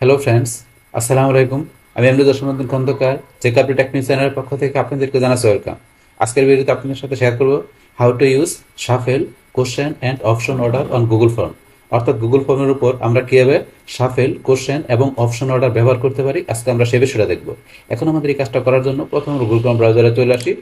hello friends আসসালামু আলাইকুম আমি আমরুদ দর্শনবন্ধন খন্দকার চেক আপ টেকনিক চ্যানেলের পক্ষ থেকে আপনাদেরকে জানাচ্ছি ওয়েলকাম আজকের ভিডিওতে আপনাদের সাথে শেয়ার করব how to use shuffle question and option order on Google form অর্থাৎ গুগল ফর্মের উপর আমরা কীভাবে শাফেল কোশ্চেন এবং অপশন অর্ডার ব্যবহার করতে পারি আজকে আমরা সে বিষয়টা দেখব এখন আমাদের এই কাজটা করার জন্য প্রথমে গুগল ফর্ম ব্রাউজারে চলে আসি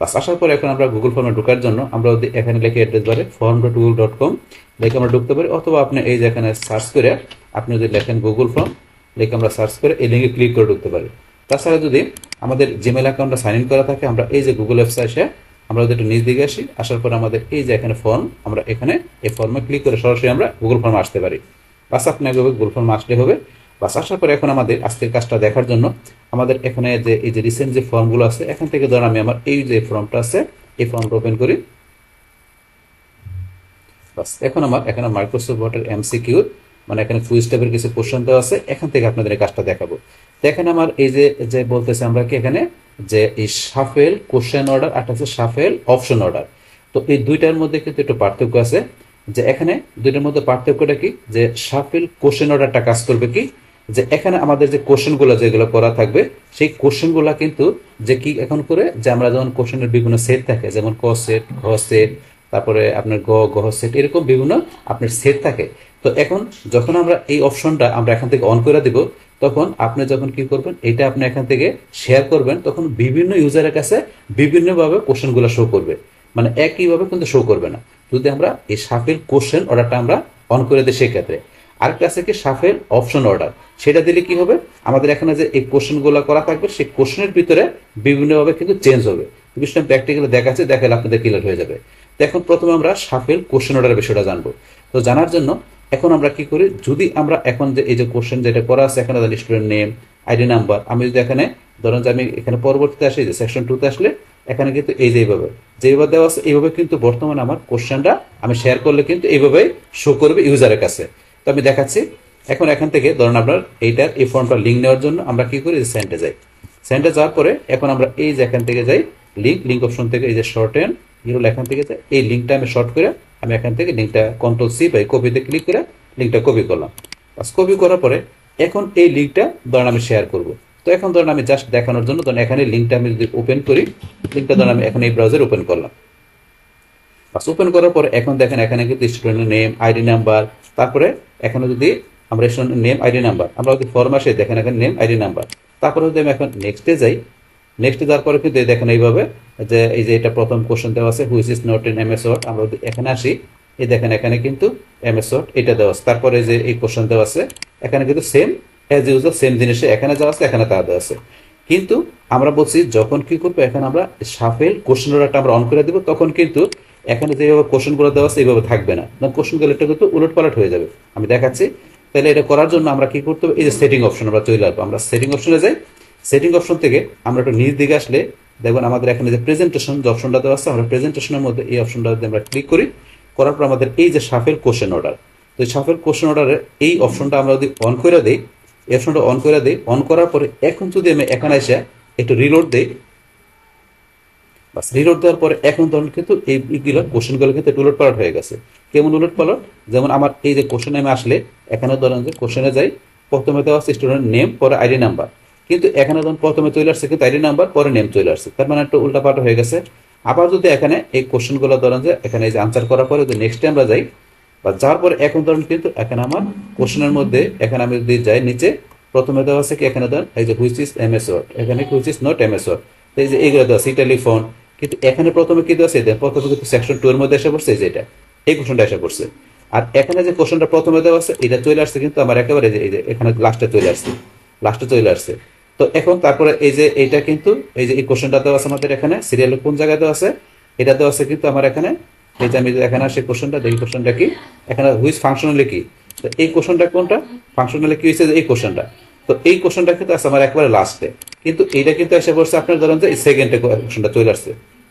বাস আসার পরে এখন আমরা গুগল ফর্মে ঢোকার জন্য আমরা এখানে লিখে অ্যাড্রেস বারে form dot Google dot com লিখে আমরা ঢুকতে পারি অথবা আপনি এই যে এখানে সার্চ করে আপনি যদি লেখেন গুগল ফর্ম লিখে আমরা সার্চ করে এই লিঙ্কে ক্লিক করে ঢুকতে পারি তাছাড়া যদি আমাদের জিমেল অ্যাকাউন্টটা সাইন ইন করা থাকে আমরা এই যে গুগল ওয়েবসাইটে আমরা যদি একটু নিজ দিকে আসি আসার পর আমাদের এই যে এখানে ফর্ম আমরা এখানে এই ফর্মে ক্লিক করে সরাসরি আমরা গুগল ফর্মে আসতে পারি বাস আপনি গুগল ফর্মে আসলে হবে বাস আসার পরে এখন আমাদের আজকের কাজটা দেখার জন্য আমাদের এখানে যে এই যে রিসেন্ট যে ফর্মগুলো আছে এখান থেকে ধর আমি আমার এই যে ফর্মটা আছে এই ফর্মটা ওপেন করি বাস এখন আমার এখানে মাইক্রোসফট ওয়ার্ডের এমসিকিউর মানে এখানে ফুল স্টেপের কিছু কোশ্চেন দেওয়া আছে এখান থেকে আপনাদের কাজটা দেখাবো দেখেন আমার এই যে যে বলতেছে আমরা কি এখানে যে এই সাফেল কোশ্চেন অর্ডার আর আছে সাফেল অপশন অর্ডার তো এই দুইটার মধ্যে কিন্তু একটু পার্থক্য আছে যে এখানে দুইটার মধ্যে পার্থক্যটা কি যে শাফেল কোশ্চেন অর্ডারটা কাজ করবে কি যে এখানে আমাদের যে কোশ্চেনগুলো যেগুলো করা থাকবে সেই কোশ্চেনগুলো কিন্তু যে কি এখন করে যে আমরা যেমন কোশ্চেনের বিভিন্ন সেট থাকে যেমন ক সেট ঘ সেট তারপরে আপনার গ গহ সেট এরকম বিভিন্ন আপনার সেট থাকে তো এখন যখন আমরা এই অপশনটা আমরা এখান থেকে অন করে দিব তখন আপনি যখন কি করবেন এটা আপনি এখান থেকে শেয়ার করবেন তখন বিভিন্ন ইউজারের কাছে বিভিন্নভাবে কোশ্চেনগুলো শো করবে মানে একইভাবে কিন্তু শো করবে না যদি আমরা এই সাফিল কোশ্চেন অর্ডারটা আমরা অন করে দিই সেক্ষেত্রে আরেকটা আছে কি সাফেল অপশন অর্ডার সেটা দিলে কি হবে আমাদের এখানে যে এই কোশ্চেনগুলো করা থাকবে সেই কোশ্চেনের ভিতরে বিভিন্নভাবে কিন্তু চেঞ্জ হবে বিষয়টা প্র্যাকটিক্যালি দেখাচ্ছে দেখালে আপনাদের ক্লিয়ার হয়ে যাবে তো এখন প্রথমে আমরা সাফেল কোশ্চেন অর্ডারের বিষয়টা জানবো তো জানার জন্য এখন আমরা কি করি যদি আমরা এখন যে এই যে কোশ্চেন যেটা করা আছে এখানে স্টুডেন্ট নেম আইডি নাম্বার আমি যদি এখানে ধরেন যে আমি এখানে পরবর্তীতে আসি যে সেকশন টুতে আসলে এখানে কিন্তু এই যে এইভাবে যেভাবে দেওয়া আছে এইভাবে কিন্তু বর্তমানে আমার কোশ্চেনটা আমি শেয়ার করলে কিন্তু এইভাবেই শো করবে ইউজারের কাছে তো আমি দেখাচ্ছি এখন এখান থেকে ধরুন আপনার এইটার এই ফর্মটা লিঙ্ক নেওয়ার জন্য আমরা কি করি সেন্টে যাই সেন্টে যাওয়ার পরে এখন আমরা এই যে এখান থেকে যাই লিঙ্ক লিঙ্ক অপশন থেকে এই যে শর্ট এন ইউরোল এখান থেকে যাই এই লিঙ্কটা আমি শর্ট করে আমি এখান থেকে লিঙ্কটা কন্ট্রোল সি বাই কপিতে ক্লিক করে লিঙ্কটা কপি করলাম বাস কপি করার পরে এখন এই লিঙ্কটা ধরুন আমি শেয়ার করব তো এখন ধরুন আমি জাস্ট দেখানোর জন্য ধরুন এখানে লিঙ্কটা আমি যদি ওপেন করি লিঙ্কটা ধরুন আমি এখন এই ব্রাউজার ওপেন করলাম বাস ওপেন করার পর এখন দেখেন এখানে কিন্তু স্টুডেন্টের নেম আইডি নাম্বার তারপরে এখানে যদি আমরা স্টুডেন্টের নেম আইডি নাম্বার আমরা যদি ফর্ম আসে দেখেন এখানে নেম আইডি নাম্বার তারপরে যদি আমি এখন নেক্সটে যাই নেক্সটে যাওয়ার পরে কিন্তু দেখেন এইভাবে যে এই যে এটা প্রথম কোশ্চেন দেওয়া আছে which is not in M S word আমরা যদি এখানে আসি এই দেখেন এখানে কিন্তু এম এস ওয়ার্ড এটা দেওয়া আছে তারপরে যে এই কোশ্চেন দেওয়া আছে এখানে কিন্তু সেম অ্যাজ ইউজার সেম জিনিসে এখানে যাওয়া আছে এখানে তা দেওয়া আছে কিন্তু আমরা বলছি যখন কি করবো এখন আমরা সাফেল কোশ্চেন আমরা অন করে দেবো তখন কিন্তু এখানে যেভাবে কোশ্চেনগুলো দেওয়া আছে এইভাবে থাকবে না না কোশ্চেনগুলো এটা কিন্তু উলট পালট হয়ে যাবে আমি দেখাচ্ছি তাহলে এটা করার জন্য আমরা কি করতে হবে এই যে সেটিং অপশন আমরা চলে আসবো আমরা সেটিং অপশনে যাই সেটিং অপশন থেকে আমরা একটু নিজ দিকে আসলে দেখবেন আমাদের এখানে যে প্রেজেন্টেশন যে অপশনটা দেওয়া আছে আমরা প্রেজেন্টেশনের মধ্যে এই অপশনটা যদি আমরা ক্লিক করি করার পর আমাদের এই যে সাফের কোশ্চেন অর্ডার তো সাফের কোশ্চেন অর্ডারে এই অপশনটা আমরা যদি অন করে দিই এই অপশনটা অন করে দিই অন করার পরে এখন যদি আমি এখানে এসে একটু রিলোড দিই বাস রিলোড দেওয়ার পরে এখন তখন কিন্তু এইগুলো কোশ্চেনগুলো কিন্তু উলট পালট হয়ে গেছে কেমন উলট পালট যেমন আমার এই যে কোশ্চেন আমি আসলে এখানে ধরেন যে কোশ্চেনে যাই প্রথমে দেওয়া আছে স্টুডেন্ট নেম পরে আইডি নাম্বার কিন্তু এখানে ধরুন প্রথমে চলে আসছে কিন্তু আইডি নাম্বার পরে নেম চলে আসছে তার মানে একটু উল্টা পাল্টা হয়ে গেছে আবার যদি এখানে এই কোশ্চেনগুলো ধরেন যে এখানে এই যে আনসার করার পরে যদি নেক্সট আমরা যাই বা যার পরে এখন ধরেন কিন্তু এখানে আমার কোশ্চেনের মধ্যে এখানে আমি যদি যাই নিচে প্রথমে দেওয়া আছে কি এখানে ধরেন এই যে which is M S word এখানে which is not M S word এই যে এইগুলো দেওয়া আছে ইটালি কিন্তু এখানে প্রথমে কি দেওয়া আছে প্রথমে কিন্তু সেকশন টু এর মধ্যে এসে পড়ছে যে এটা এই কোশ্চনটা এসে পড়ছে আর এখানে যে কোশ্চনটা প্রথমে দেওয়া আছে এটা চলে আসছে কিন্তু আমার একেবারে যে এই যে এখানে লাস্টে চলে আসছে লাস্টে চলে আসছে তো এখন তারপরে এই যে এইটা কিন্তু এই যে এই কোশ্চনটা দেওয়া আছে আমাদের এখানে সিরিয়াল কোন জায়গায় দেওয়া আছে এটা দেওয়া আছে কিন্তু আমার এখানে এই যে আমি এখানে আসে কোশ্চনটা দেখি কোশ্চনটা কি এখানে হুইজ ফাংশনালি কি তো এই কোশ্চনটা কোনটা ফাংশনালি কি হয়েছে এই কোশ্চনটা তো এই কোশ্চনটা কিন্তু আছে আমার একেবারে লাস্টে কিন্তু এটা কিন্তু এসে পড়ছে আপনার ধরেন যে সেকেন্ডে কোশ্চনটা চলে আসছে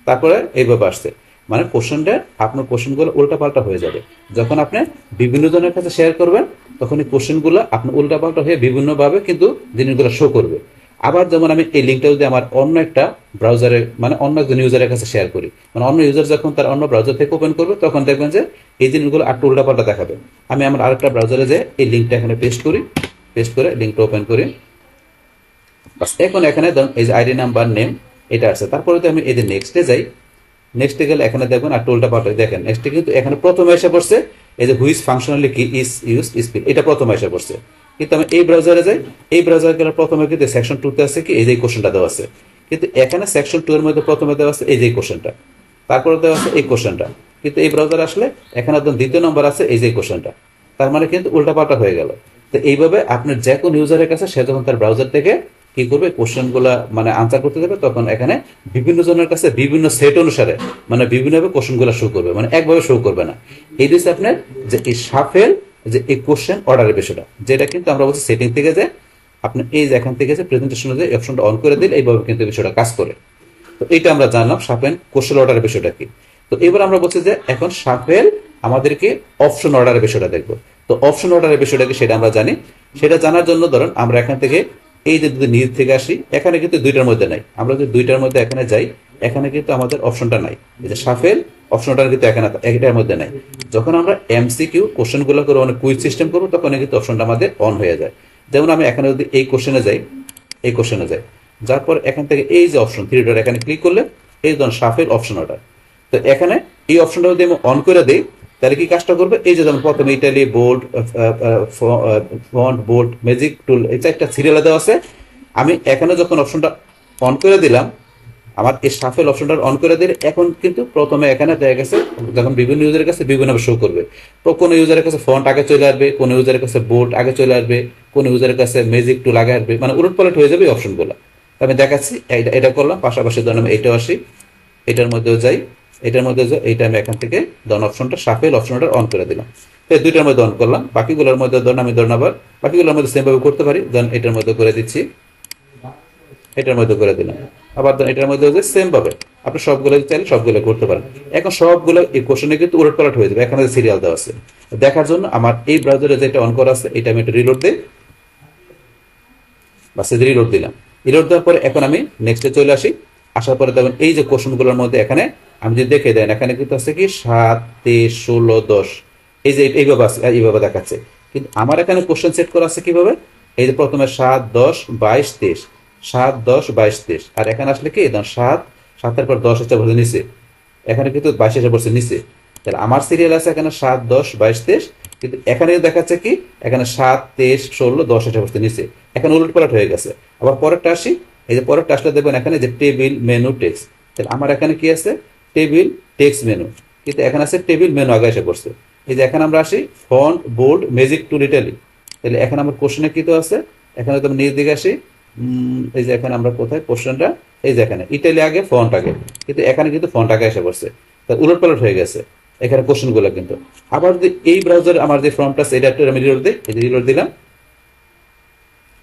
তারপরে এইভাবে আসছে মানে কোশ্চেনটা আপনার কোশ্চেনগুলো উল্টাপাল্টা হয়ে যাবে যখন আপনি বিভিন্ন জনের কাছে শেয়ার করবেন তখন এই কোশ্চেনগুলো আপনার উল্টাপাল্টা হয়ে বিভিন্নভাবে কিন্তু জিনিসগুলো শো করবে আবার যেমন আমি এই লিঙ্কটা যদি আমার অন্য একটা ব্রাউজারে মানে অন্য একজন ইউজারের কাছে শেয়ার করি মানে অন্য ইউজার যখন তার অন্য ব্রাউজার থেকে ওপেন করবে তখন দেখবেন যে এই জিনিসগুলো একটু উল্টাপাল্টা দেখাবে আমি আমার আরেকটা ব্রাউজারে যে এই লিঙ্কটা এখানে পেস্ট করি পেস্ট করে লিঙ্কটা ওপেন করি এখন এখানে এই যে আইডি নাম্বার নেম এটা আছে তারপরে তো আমি এদের নেক্সটে যাই নেক্সটে গেলে এখানে দেখবেন আর টোলটা পাঠাই দেখেন নেক্সটে কিন্তু এখানে প্রথমে এসে পড়ছে এই যে হুইজ ফাংশনালি কি ইজ ইউজ স্পিড এটা প্রথমে এসে পড়ছে কিন্তু আমি এই ব্রাউজারে যাই এই ব্রাউজার গেলে প্রথমে কিন্তু সেকশন টুতে আছে কি এই যে কোশ্চেনটা দেওয়া আছে কিন্তু এখানে সেকশন টু এর মধ্যে প্রথমে দেওয়া আছে এই যে কোশ্চেনটা তারপরে দেওয়া আছে এই কোশ্চেনটা কিন্তু এই ব্রাউজার আসলে এখানে একদম দ্বিতীয় নম্বর আছে এই যে কোশ্চেনটা তার মানে কিন্তু উল্টাপাল্টা হয়ে গেল তো এইভাবে আপনার যে কোনো ইউজারের কাছে সে যখন তার ব্রাউজার থেকে কি করবে কোশ্চেনগুলা মানে আনসার করতে দেবে তখন এখানে বিভিন্ন জনের কাছে বিভিন্ন সেট অনুসারে মানে বিভিন্নভাবে কোশ্চেনগুলো শো করবে মানে একভাবে শো করবে না এই দিচ্ছে আপনার যে এই সাফেল যে এই কোশ্চেন অর্ডারের বিষয়টা যেটা কিন্তু আমরা বলছি সেটিং থেকে যে আপনি এই যে এখান থেকে যে প্রেজেন্টেশন যে অপশনটা অন করে দিলে এইভাবে কিন্তু বিষয়টা কাজ করে তো এটা আমরা জানলাম সাফেল কোশ্চেন অর্ডারের বিষয়টা কি তো এবার আমরা বলছি যে এখন সাফেল আমাদেরকে অপশন অর্ডারের বিষয়টা দেখবো তো অপশন অর্ডারের বিষয়টা কি সেটা আমরা জানি সেটা জানার জন্য ধরুন আমরা এখান থেকে এই যে যদি নিজ থেকে আসি এখানে কিন্তু দুইটার মধ্যে নাই আমরা যদি দুইটার মধ্যে এখানে যাই এখানে কিন্তু আমাদের অপশনটা নাই যে সাফেল অপশনটা কিন্তু এখানে একটার মধ্যে নাই যখন আমরা এমসিকিউ কোশ্চেনগুলো করে অনেক কুইজ সিস্টেম করবো তখন কিন্তু অপশনটা আমাদের অন হয়ে যায় যেমন আমি এখানে যদি এই কোশ্চেনে যাই এই কোশ্চেনে যাই যার পর এখান থেকে এই যে অপশন থ্রি এখানে ক্লিক করলে এই ধরুন সাফেল অপশন ওটা তো এখানে এই অপশনটা যদি আমি অন করে দিই তাহলে কি কাজটা করবে এই যে যেমন প্রথমে italic bold font bold magic tool এই চারটা সিরিয়ালে দেওয়া আছে আমি এখানে যখন অপশনটা অন করে দিলাম আমার এই সাফেল অপশনটা অন করে দিলে এখন কিন্তু প্রথমে এখানে দেখা গেছে যখন বিভিন্ন ইউজারের কাছে বিভিন্নভাবে শো করবে তো কোনো ইউজারের কাছে ফন্ট আগে চলে আসবে কোনো ইউজারের কাছে বোর্ড আগে চলে আসবে কোনো ইউজারের কাছে ম্যাজিক টুল আগে আসবে মানে উলট পালট হয়ে যাবে এই অপশনগুলো আমি দেখাচ্ছি এটা করলাম পাশাপাশি ধরুন আমি এইটাও আসি এটার মধ্যেও যাই এটার মধ্যে এইটা আমি এখান থেকে ডন অপশনটা সাফেল অপশনটা অন করে দিলাম এই দুইটার মধ্যে অন করলাম বাকিগুলোর মধ্যে ধরুন আমি ধরুন আবার বাকিগুলোর মধ্যে সেমভাবে করতে পারি ধরুন এটার মধ্যে করে দিচ্ছি এটার মধ্যে করে দিলাম আবার ধরুন এটার মধ্যে হচ্ছে সেমভাবে আপনি সবগুলো চাইলে সবগুলো করতে পারেন এখন সবগুলো এই কোশ্চেনে কিন্তু উলট পালট হয়ে যাবে এখানে সিরিয়াল দেওয়া আছে দেখার জন্য আমার এই ব্রাউজারে যেটা অন করা আছে এটা আমি একটা রিলোড দিই বা সেদিন রিলোড দিলাম রিলোড দেওয়ার পরে এখন আমি নেক্সটে চলে আসি আসার পরে দেখবেন এই যে কোশ্চেনগুলোর মধ্যে এখানে আমি যদি দেখে দেন এখানে কিন্তু আছে কি সাত তেইশ ষোলো দশ এই যে এইভাবে আছে এইভাবে দেখাচ্ছে কিন্তু আমার এখানে কোশ্চেন সেট করা আছে কিভাবে এই যে প্রথমে সাত দশ বাইশ তেইশ সাত দশ বাইশ তেইশ আর এখানে আসলে কি সাত সাতের পর দশ হচ্ছে বলছে নিচে এখানে কিন্তু বাইশ এসে পড়ছে নিচে তাহলে আমার সিরিয়াল আছে এখানে সাত দশ বাইশ তেইশ কিন্তু এখানে দেখাচ্ছে কি এখানে সাত তেইশ ষোলো দশ এসে পড়ছে নিচে এখানে উলট পালট হয়ে গেছে আবার পরেরটা আসি এই যে পরেরটা আসলে দেখবেন এখানে যে টেবিল মেনু টেক্স তাহলে আমার এখানে কি আছে টেবিল টেক্সট মেনু কিন্তু এখানে আছে টেবিল মেনু আগে এসে পড়ছে এই যে এখানে আমরা আসি font bold magic to italic তাহলে এখানে আমার কোশ্চেনে কি তো আছে এখানে তো নিজ দিকে আসি এই যে এখানে আমরা কোথায় কোশ্চেনটা এই যে এখানে ইটালি আগে ফন্ট আগে কিন্তু এখানে কিন্তু ফন্ট আগে এসে পড়ছে তা উলট পালট হয়ে গেছে এখানে কোশ্চেনগুলো কিন্তু আবার যদি এই ব্রাউজার আমার যে ফর্মটা আছে এটা আমি রিলোড দিই এই যে রিলোড দিলাম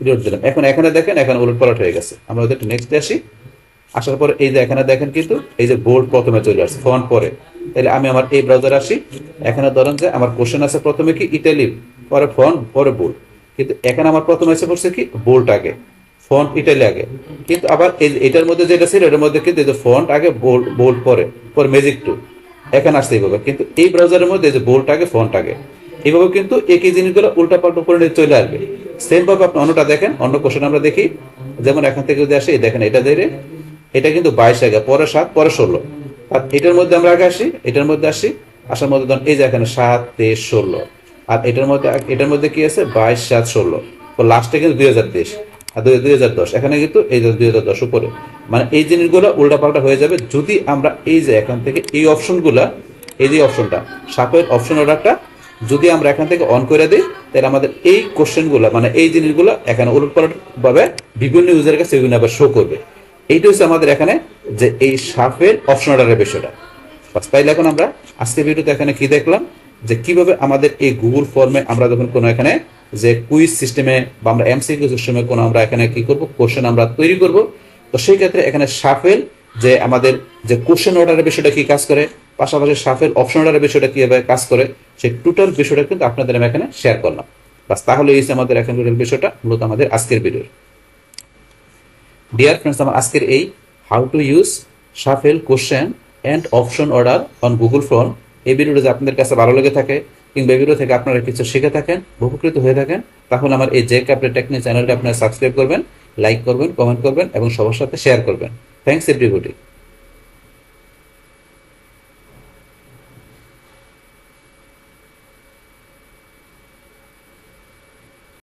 রিলোড দিলাম এখন এখানে দেখেন এখন উলট পালট হয়ে গেছে আমরা ওদের নেক্সট আসি আসার পর এই যে এখানে দেখেন কিন্তু এই যে বোর্ড প্রথমে চলে আসছে ফোন পরে তাহলে আমি আমার এই ব্রাউজার আসি এখানে ধরেন যে আমার কোশ্চেন আছে প্রথমে কি ইটালি পরে ফোন পরে বোর্ড কিন্তু এখানে আমার প্রথমে এসে পড়ছে কি বোল্ট আগে ফন্ট ইটালি আগে কিন্তু আবার এই এটার মধ্যে যেটা ছিল এটার মধ্যে কিন্তু ফন্ট আগে বোল্ট পরে পরে ম্যাজিক টু এখানে আসতে এইভাবে কিন্তু এই ব্রাউজারের মধ্যে যে বোল্ট আগে ফন্ট আগে এইভাবে কিন্তু একই জিনিসগুলো উল্টা পাল্টা করে নিয়ে চলে আসবে সেম ভাবে আপনি অন্যটা দেখেন অন্য কোশ্চেন আমরা দেখি যেমন এখান থেকে যদি আসে দেখেন এটা ধরে এটা কিন্তু বাইশ আগে পরে সাত পরে ষোলো আর এটার মধ্যে আমরা আগে আসি এটার মধ্যে আসি আসার মধ্যে ধরুন এই যে এখানে সাত তেইশ ষোলো আর এটার মধ্যে এটার মধ্যে কি আছে বাইশ সাত ষোলো লাস্টে কিন্তু দুই হাজার তেইশ আর দুই হাজার দশ এখানে কিন্তু এই দুই হাজার দশ উপরে মানে এই জিনিসগুলো উল্টাপাল্টা হয়ে যাবে যদি আমরা এই যে এখান থেকে এই অপশনগুলা এই যে অপশনটা সাপের অপশন অর্ডারটা যদি আমরা এখান থেকে অন করে দিই তাহলে আমাদের এই কোশ্চেনগুলো মানে এই জিনিসগুলো এখানে উলটপালট ভাবে বিভিন্ন ইউজারের কাছে বিভিন্ন শো করবে এইটা হচ্ছে আমাদের এখানে যে এই সাপের অপশন অর্ডারের বিষয়টা তাইলে এখন আমরা আজকে ভিডিওতে এখানে কি দেখলাম যে কিভাবে আমাদের এই গুগল ফর্মে আমরা যখন কোনো এখানে যে কুইজ সিস্টেমে বা আমরা এমসিকিউ সিস্টেমে কোনো আমরা এখানে কি করব কোশ্চেন আমরা তৈরি করব তো সেই ক্ষেত্রে এখানে সাফেল যে আমাদের যে কোশ্চেন অর্ডারের বিষয়টা কি কাজ করে পাশাপাশি সাপের অপশন অর্ডারের বিষয়টা কীভাবে কাজ করে সেই টোটাল বিষয়টা কিন্তু আপনাদের আমি এখানে শেয়ার করলাম বাস তাহলে এই আমাদের এখানকার বিষয়টা মূলত আমাদের আজকের ভিডিওর ডিয়ার ফ্রেন্ডস আমার আজকের এই how to use shuffle question and option order on Google form এই ভিডিওটা যদি আপনাদের কাছে ভালো লেগে থাকে কিংবা ভিডিও থেকে আপনারা কিছু শিখে থাকেন উপকৃত হয়ে থাকেন তাহলে আমার এই জে ক্যাপটা টেকনিক চ্যানেলটা আপনারা সাবস্ক্রাইব করবেন লাইক করবেন কমেন্ট করবেন এবং সবার সাথে শেয়ার করবেন থ্যাংকস এভরিবডি